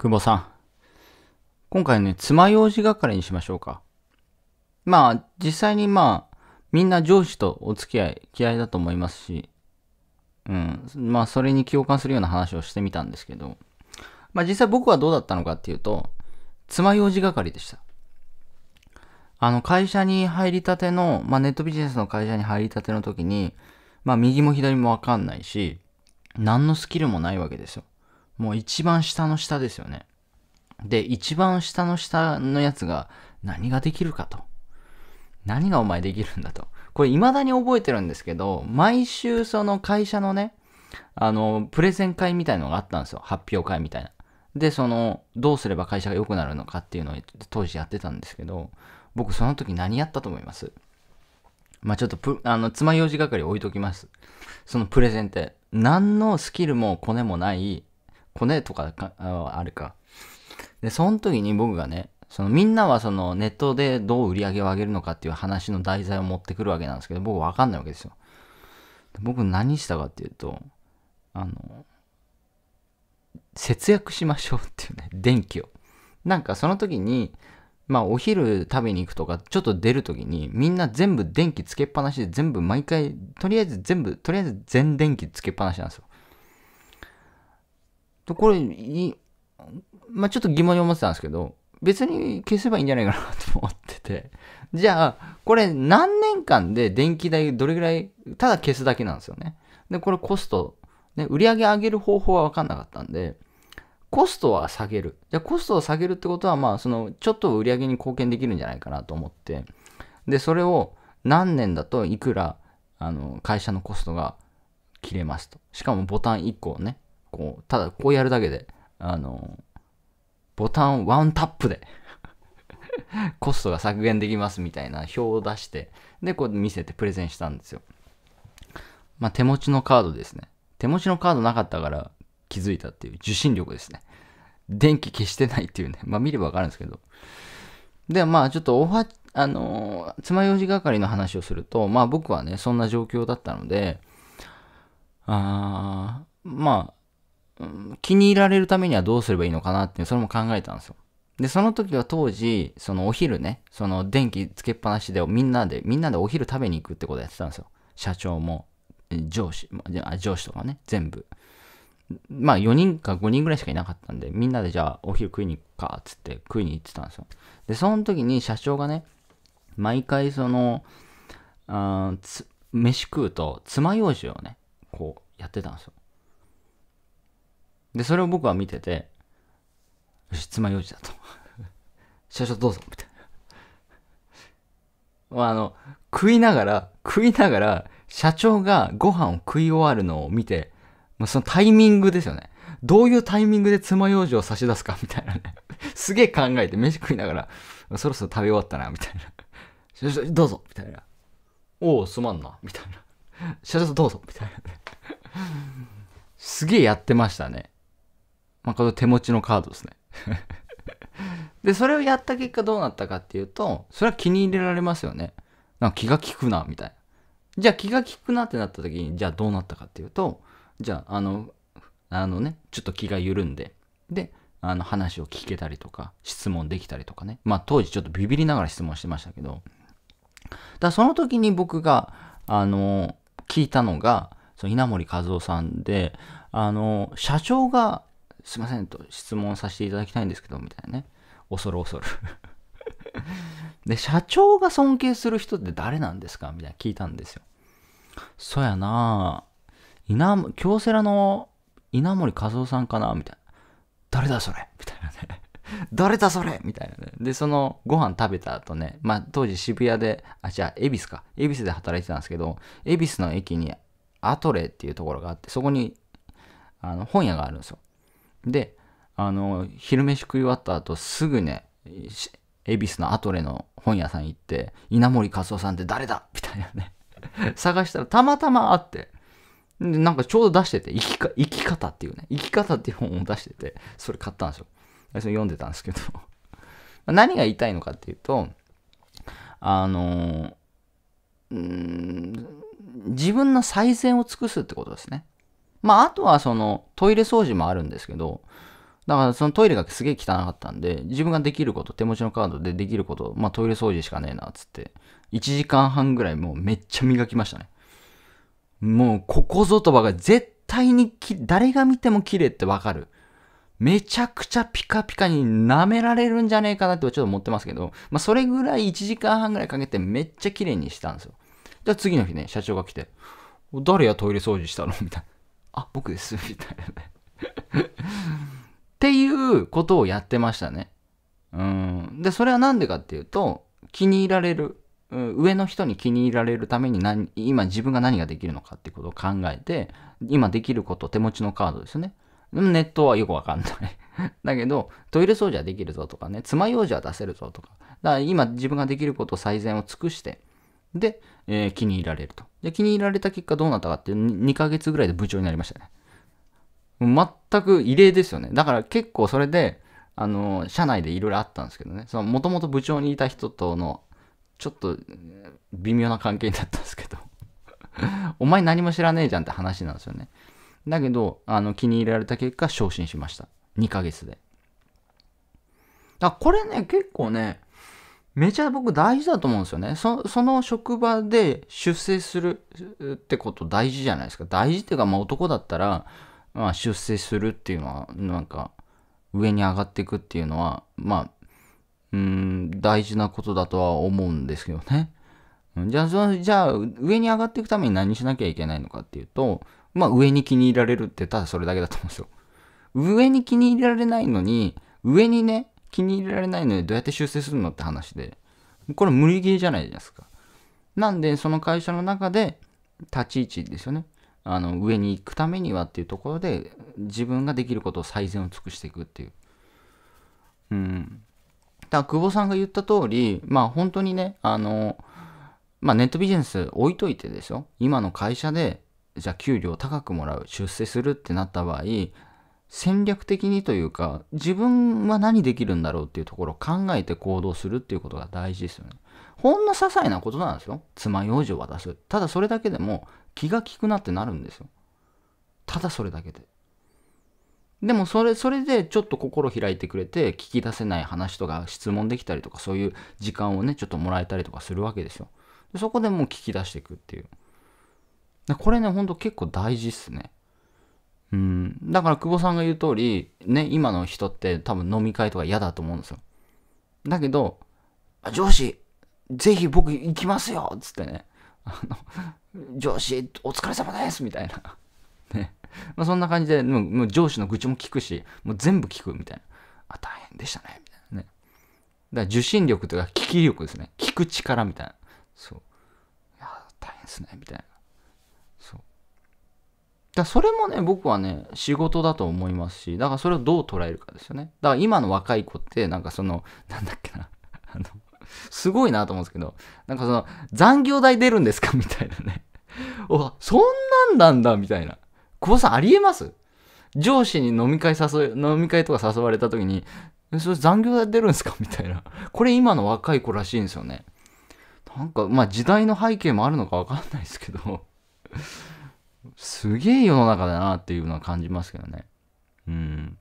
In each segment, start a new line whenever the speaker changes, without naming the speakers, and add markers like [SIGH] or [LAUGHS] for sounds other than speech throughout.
久保さん。今回ね、爪楊枝係にしましょうか。まあ、実際にまあ、みんな上司とお付き合い嫌いだと思いますし、うん、まあ、それに共感するような話をしてみたんですけど、まあ実際僕はどうだったのかっていうと、爪楊枝係でした。あの、会社に入りたての、まあネットビジネスの会社に入りたての時に、まあ右も左もわかんないし、何のスキルもないわけですよ。もう一番下の下ですよね。で、一番下の下のやつが何ができるかと。何がお前できるんだと。これ未だに覚えてるんですけど、毎週その会社のね、あの、プレゼン会みたいのがあったんですよ。発表会みたいな。で、その、どうすれば会社が良くなるのかっていうのを当時やってたんですけど、僕その時何やったと思いますまあ、ちょっとあの、つまようじ係置いときます。そのプレゼンって。何のスキルもコネもない、コネとかかああるか。で、その時に僕がね、そのみんなはそのネットでどう売り上げを上げるのかっていう話の題材を持ってくるわけなんですけど、僕わかんないわけですよ。僕何したかっていうと、あの、節約しましょうっていうね、電気を。なんかその時に、まあお昼食べに行くとか、ちょっと出る時に、みんな全部電気つけっぱなしで全部毎回、とりあえず全部、とりあえず全電気つけっぱなしなんですよ。とこれ、に、まあ、ちょっと疑問に思ってたんですけど、別に消せばいいんじゃないかなと思ってて。[LAUGHS] じゃあ、これ何年間で電気代どれぐらい、ただ消すだけなんですよね。で、これコスト、ね、売り上げ上げる方法は分かんなかったんで、コストは下げる。じゃあコストを下げるってことは、まあ、その、ちょっと売り上げに貢献できるんじゃないかなと思って、で、それを何年だといくら、あの、会社のコストが切れますと。しかもボタン1個をね、こう、ただこうやるだけで、あの、ボタンワンタップで [LAUGHS] コストが削減できますみたいな表を出して、で、こう見せてプレゼンしたんですよ。まあ、手持ちのカードですね。手持ちのカードなかったから気づいたっていう受信力ですね。電気消してないっていうね。まあ、見ればわかるんですけど。で、まあ、ちょっとおは、あのー、爪楊枝係の話をすると、まあ、僕はね、そんな状況だったので、あまあ、うん、気に入られるためにはどうすればいいのかなってそれも考えたんですよ。で、その時は当時、そのお昼ね、その電気つけっぱなしでみんなで、みんなでお昼食べに行くってことやってたんですよ。社長も、上司、上司とかね、全部。まあ4人か5人ぐらいしかいなかったんで、みんなでじゃあお昼食いに行くか、っつって食いに行ってたんですよ。で、その時に社長がね、毎回その、あ飯食うと、爪楊枝をね、こうやってたんですよ。で、それを僕は見てて、よし、妻用事だと。[LAUGHS] 社長どうぞ、みたいな。まあ、あの、食いながら、食いながら、社長がご飯を食い終わるのを見て、まあ、そのタイミングですよね。どういうタイミングで妻用事を差し出すか、みたいなね。[LAUGHS] すげえ考えて、飯食いながら、そろそろ食べ終わったな、みたいな。社長、どうぞ、みたいな。おお、すまんな、みたいな。社長、どうぞ、みたいな。すげえやってましたね。まあ、これ手持ちのカードですね [LAUGHS] で、それをやった結果どうなったかっていうと、それは気に入れられますよね。なんか気が利くな、みたいな。じゃあ気が利くなってなった時に、じゃあどうなったかっていうと、じゃああの、あのね、ちょっと気が緩んで、で、あの話を聞けたりとか、質問できたりとかね。まあ当時ちょっとビビりながら質問してましたけど、だその時に僕が、あの、聞いたのが、その稲森和夫さんで、あの、社長がすいませんと質問させていただきたいんですけど、みたいなね。恐る恐る [LAUGHS] で、社長が尊敬する人って誰なんですかみたいな聞いたんですよ。そやなぁ、京セラの稲森和夫さんかなみたいな。誰だそれみたいなね。[LAUGHS] 誰だそれみたいなね。で、そのご飯食べた後ね、まあ当時渋谷で、あ、じゃあ恵比寿か。恵比寿で働いてたんですけど、恵比寿の駅にアトレっていうところがあって、そこにあの本屋があるんですよ。で、あの、昼飯食い終わった後、すぐね、恵比寿のアトレの本屋さん行って、稲森和夫さんって誰だみたいなね [LAUGHS] 探したらたまたま会って、で、なんかちょうど出してて、生きか、生き方っていうね、生き方っていう本を出してて、それ買ったんですよ。それ読んでたんですけど [LAUGHS] 何が言いたいのかっていうと、あのー、うん、自分の最善を尽くすってことですね。まあ、あとはそのトイレ掃除もあるんですけど、だからそのトイレがすげえ汚かったんで、自分ができること、手持ちのカードでできること、まあトイレ掃除しかねえな、つって。1時間半ぐらいもうめっちゃ磨きましたね。もうここぞとばが絶対にき、誰が見ても綺麗ってわかる。めちゃくちゃピカピカに舐められるんじゃねえかなってちょっと思ってますけど、まあそれぐらい1時間半ぐらいかけてめっちゃ綺麗にしたんですよ。じゃあ次の日ね、社長が来て、誰やトイレ掃除したのみたいな。あ僕ですみたいなねっていうことをやってましたねうんでそれは何でかっていうと気に入られる上の人に気に入られるために何今自分が何ができるのかってことを考えて今できること手持ちのカードですよねネットはよくわかんない [LAUGHS] だけどトイレ掃除はできるぞとかね爪楊枝は出せるぞとかだから今自分ができることを最善を尽くしてで、えー、気に入られると。で、気に入られた結果どうなったかって2ヶ月ぐらいで部長になりましたね。全く異例ですよね。だから結構それで、あの、社内でいろいろあったんですけどね。その、もともと部長にいた人との、ちょっと、微妙な関係だったんですけど [LAUGHS] お前何も知らねえじゃんって話なんですよね。だけど、あの、気に入られた結果、昇進しました。2ヶ月で。あ、これね、結構ね、めちゃ僕大事だと思うんですよね。その職場で出世するってこと大事じゃないですか。大事っていうか、まあ、男だったら、まあ、出世するっていうのは、なんか、上に上がっていくっていうのは、まあ、うん、大事なことだとは思うんですけどね。じゃあ、そじゃあ、上に上がっていくために何しなきゃいけないのかっていうと、まあ、上に気に入られるってただそれだけだと思うんですよ。上に気に入られないのに、上にね、気に入れられないのでどうやって修正するのって話で、これ無理ゲーじゃないですか。なんで、その会社の中で、立ち位置ですよね。あの、上に行くためにはっていうところで、自分ができることを最善を尽くしていくっていう。うん。だから、久保さんが言った通り、まあ本当にね、あの、まあネットビジネス置いといてですよ。今の会社で、じゃあ給料高くもらう、出世するってなった場合、戦略的にというか自分は何できるんだろうっていうところを考えて行動するっていうことが大事ですよね。ほんの些細なことなんですよ。爪楊枝を渡す。ただそれだけでも気が利くなってなるんですよ。ただそれだけで。でもそれ、それでちょっと心開いてくれて聞き出せない話とか質問できたりとかそういう時間をね、ちょっともらえたりとかするわけですよ。でそこでもう聞き出していくっていう。これね、ほんと結構大事っすね。うん、だから久保さんが言う通り、ね、今の人って多分飲み会とか嫌だと思うんですよ。だけど、上司、ぜひ僕行きますよっつってね、あの、上司、お疲れ様ですみたいな。[LAUGHS] ね。まあ、そんな感じで、もうもう上司の愚痴も聞くし、もう全部聞くみたいな。あ、大変でしたね、みたいなね。だから受信力というか、聞き力ですね。聞く力みたいな。そう。いや、大変ですね、みたいな。だそれもね、僕はね、仕事だと思いますし、だからそれをどう捉えるかですよね。だから今の若い子って、なんかその、なんだっけな、あの、すごいなと思うんですけど、なんかその、残業代出るんですかみたいなね。お、そんなんなんだみたいな。久保さんありえます上司に飲み会誘飲み会とか誘われた時に、それ残業代出るんですかみたいな。これ今の若い子らしいんですよね。なんか、まあ時代の背景もあるのかわかんないですけど。すげえ世の中だなっていうのは感じますけどね。うん。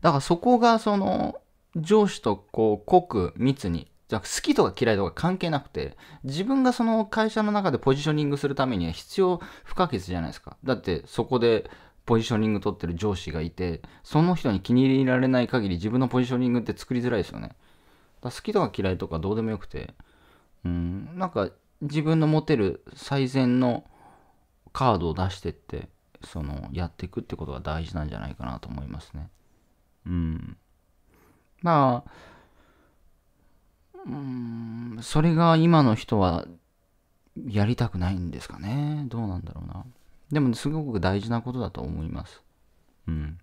だからそこがその上司とこう濃く密に好きとか嫌いとか関係なくて自分がその会社の中でポジショニングするためには必要不可欠じゃないですかだってそこでポジショニング取ってる上司がいてその人に気に入られない限り自分のポジショニングって作りづらいですよねだ好きとか嫌いとかどうでもよくてうんなんか自分の持てる最善のカードを出してってそのやっていくってことが大事なんじゃないかなと思いますね。うん。まあ、うん、それが今の人はやりたくないんですかね。どうなんだろうな。でも、すごく大事なことだと思います。うん。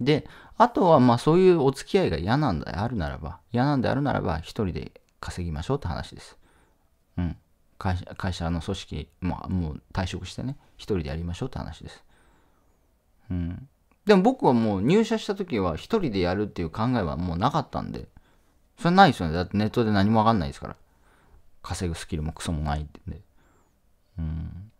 で、あとは、まあそういうお付き合いが嫌なんであるならば、嫌なんであるならば、一人で稼ぎましょうって話です。うん。会社会社の組織、まあ、もう退職してね、一人でやりましょうって話です。うん。でも僕はもう入社した時は一人でやるっていう考えはもうなかったんで、それないですよね。だってネットで何もわかんないですから。稼ぐスキルもクソもないっんで。うん。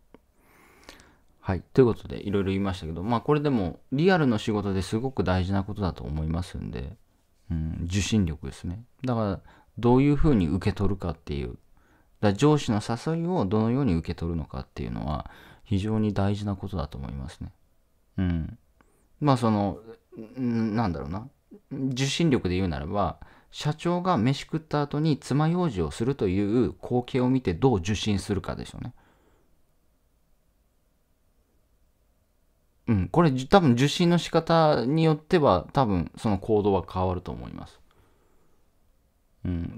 はい。ということで、いろいろ言いましたけど、まあこれでもリアルの仕事ですごく大事なことだと思いますんで、うん、受信力ですね。だから、どういうふうに受け取るかっていうだ上司の誘いをどのように受け取るのかっていうのは非常に大事なことだと思いますね。うん。まあその、なんだろうな。受信力で言うならば、社長が飯食った後に爪楊枝をするという光景を見てどう受信するかでしょうね。うん、これ多分受信の仕方によっては多分その行動は変わると思います。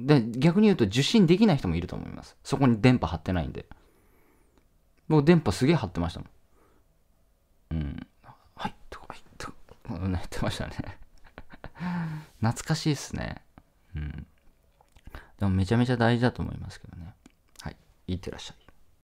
で逆に言うと受信できない人もいると思います。そこに電波張ってないんで。僕、電波すげえ張ってましたもん。うん。はい、と、はい、と、やってましたね [LAUGHS] 懐かしいっすね。うん。でもめちゃめちゃ大事だと思いますけどね。はい。いってらっしゃい。